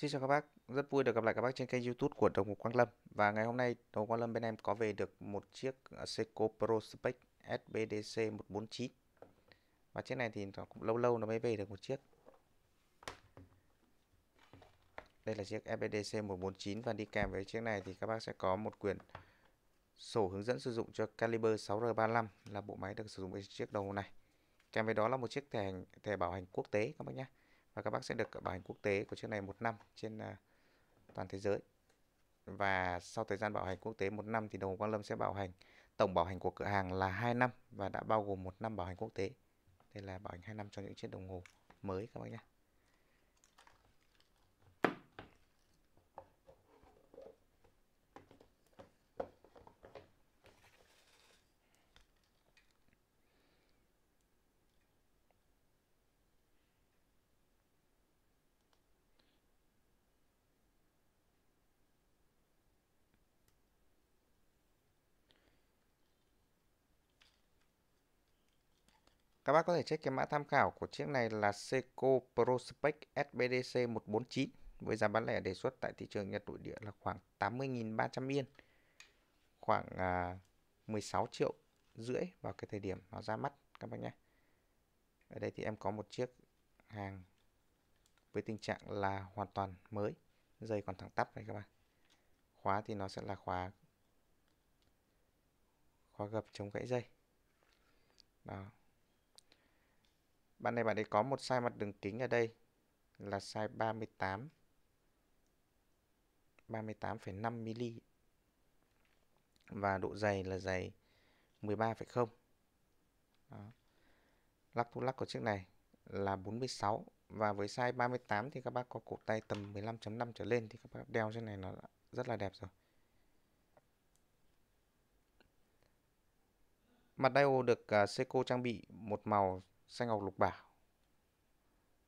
Xin chào các bác, rất vui được gặp lại các bác trên kênh youtube của Đồng Quang Lâm Và ngày hôm nay Đồng Quang Lâm bên em có về được một chiếc à, Seiko ProSpec SBDC 149 Và chiếc này thì nó cũng lâu lâu nó mới về được một chiếc Đây là chiếc SBDC 149 và đi kèm với chiếc này thì các bác sẽ có một quyển sổ hướng dẫn sử dụng cho Caliber 6R35 là bộ máy được sử dụng với chiếc đầu này Kèm với đó là một chiếc thẻ, thẻ bảo hành quốc tế các bác nhé và các bác sẽ được bảo hành quốc tế của chiếc này một năm trên à, toàn thế giới và sau thời gian bảo hành quốc tế một năm thì đồng hồ Quang Lâm sẽ bảo hành tổng bảo hành của cửa hàng là 2 năm và đã bao gồm một năm bảo hành quốc tế đây là bảo hành 2 năm cho những chiếc đồng hồ mới các bác nhé Các bác có thể check cái mã tham khảo của chiếc này là Seiko Prospec SBDC 149 với giá bán lẻ đề xuất tại thị trường Nhật nội địa là khoảng 80.300 yên, khoảng à, 16 triệu rưỡi vào cái thời điểm nó ra mắt các bác nhé. Ở đây thì em có một chiếc hàng với tình trạng là hoàn toàn mới, dây còn thẳng tắp này các bạn. Khóa thì nó sẽ là khóa khóa gập chống gãy dây. Đó, bạn này bạn ấy có một size mặt đường kính ở đây là sai 38 38,5 mm và độ dày là dày 13,0 Đó. lắc thu lắc của chiếc này là 46 và với size 38 thì các bác có cổ tay tầm 15.5 trở lên thì các bác đeo trên này nó rất là đẹp rồi mặt dial được à, Seiko trang bị một màu xanh ngọc lục bảo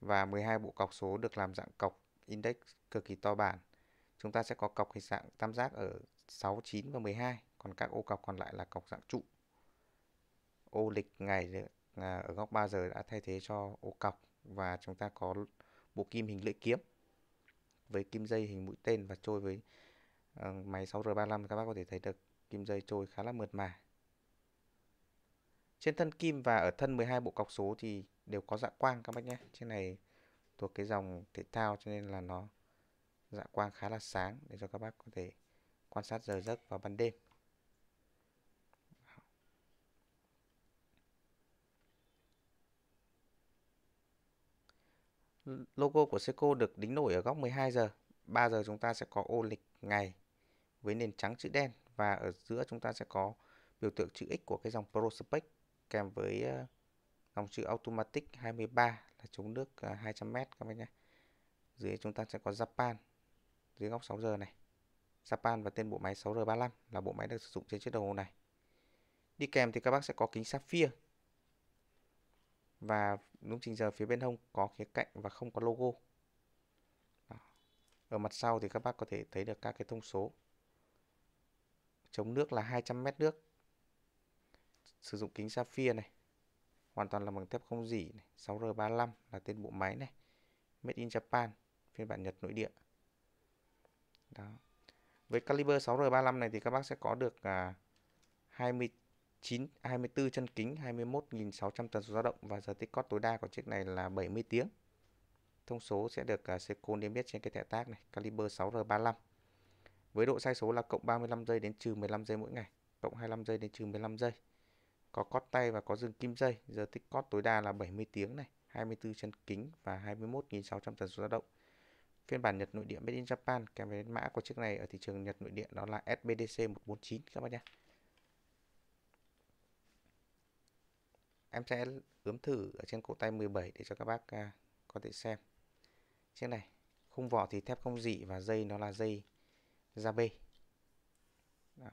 và 12 bộ cọc số được làm dạng cọc index cực kỳ to bản. Chúng ta sẽ có cọc hình dạng tam giác ở 6, 9 và 12, còn các ô cọc còn lại là cọc dạng trụ. Ô lịch ngày à, ở góc 3 giờ đã thay thế cho ô cọc và chúng ta có bộ kim hình lưỡi kiếm với kim dây hình mũi tên và trôi với ờ, máy 6R35 các bác có thể thấy được kim dây trôi khá là mượt mà. Trên thân kim và ở thân 12 bộ cọc số thì đều có dạ quang các bác nhé. Trên này thuộc cái dòng thể thao cho nên là nó dạ quang khá là sáng để cho các bác có thể quan sát giờ giấc vào ban đêm. Logo của Seiko được đính nổi ở góc 12 giờ. 3 giờ chúng ta sẽ có ô lịch ngày với nền trắng chữ đen và ở giữa chúng ta sẽ có biểu tượng chữ X của cái dòng Prospect kèm với ờ, dòng chữ automatic 23 là chống nước 200m ờ, các bạn nhé. Dưới chúng ta sẽ có Japan dưới góc 6 giờ này. Japan và tên bộ máy 6R35 là bộ máy được sử dụng trên chiếc đồng hồ này. Đi kèm thì các bác sẽ có kính sapphire. Và đúng trình giờ phía bên hông có khía cạnh và không có logo. Đó. Ở mặt sau thì các bác có thể thấy được các cái thông số. Chống nước là 200m nước sử dụng kính sapphire này hoàn toàn là bằng thép không dỉ này. 6R35 là tên bộ máy này made in Japan phiên bản Nhật nội địa đó với caliber 6R35 này thì các bác sẽ có được à, 29 24 chân kính 21.600 tần số dao động và giờ tích cót tối đa của chiếc này là 70 tiếng thông số sẽ được à, Seiko niêm yết trên cái thẻ tác này caliber 6R35 với độ sai số là cộng 35 giây đến trừ 15 giây mỗi ngày cộng 25 giây đến trừ 15 giây có cót tay và có dừng kim dây giờ tích cót tối đa là 70 tiếng này 24 chân kính và 21.600 tần số dao động phiên bản Nhật nội địa made in Japan kèm với mã của chiếc này ở thị trường Nhật nội địa đó là SBDC 149 các bạn nhé em sẽ ướm thử ở trên cổ tay 17 để cho các bác à, có thể xem chiếc này khung vỏ thì thép không dị và dây nó là dây da b Đó.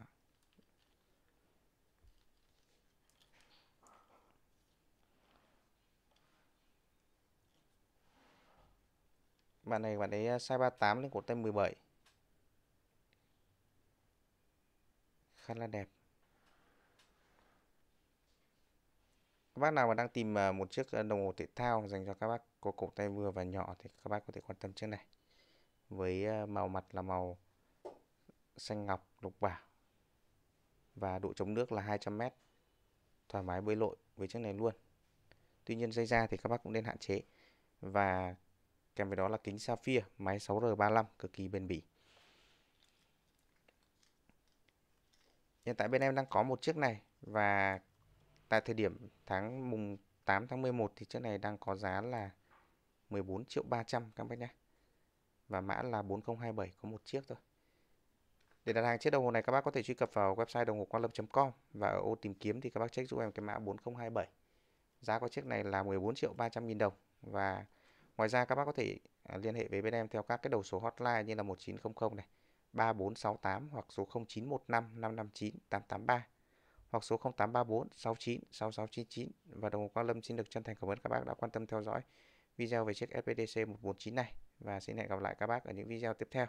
Bạn này bạn ấy à, size 38 lên cột tay 17. Khá là đẹp. Các bác nào mà đang tìm à, một chiếc à, đồng hồ thể thao dành cho các bác có cổ tay vừa và nhỏ thì các bác có thể quan tâm chiếc này. Với màu mặt là màu xanh ngọc lục bảo và độ chống nước là 200m. Thoải mái bơi lội với chiếc này luôn. Tuy nhiên dây da thì các bác cũng nên hạn chế và Kèm với đó là kính sapphire, máy 6R35 cực kỳ bền bỉ. Hiện tại bên em đang có một chiếc này và tại thời điểm tháng mùng 8 tháng 11 thì chiếc này đang có giá là 14 triệu 300 các bác nhé. Và mã là 4027 có một chiếc thôi. Để đặt hàng chiếc đồng hồ này các bác có thể truy cập vào website đồng hồ quang lâm.com và ở ô tìm kiếm thì các bác check giúp em cái mã 4027. Giá của chiếc này là 14 triệu 300 nghìn đồng và Ngoài ra các bác có thể à, liên hệ với bên em theo các cái đầu số hotline như là 1900 này, 3468 hoặc số 0915 559 883 hoặc số 0834 69 6699 và đồng hồ Quang Lâm xin được chân thành cảm ơn các bác đã quan tâm theo dõi video về chiếc FPTC 149 này và xin hẹn gặp lại các bác ở những video tiếp theo.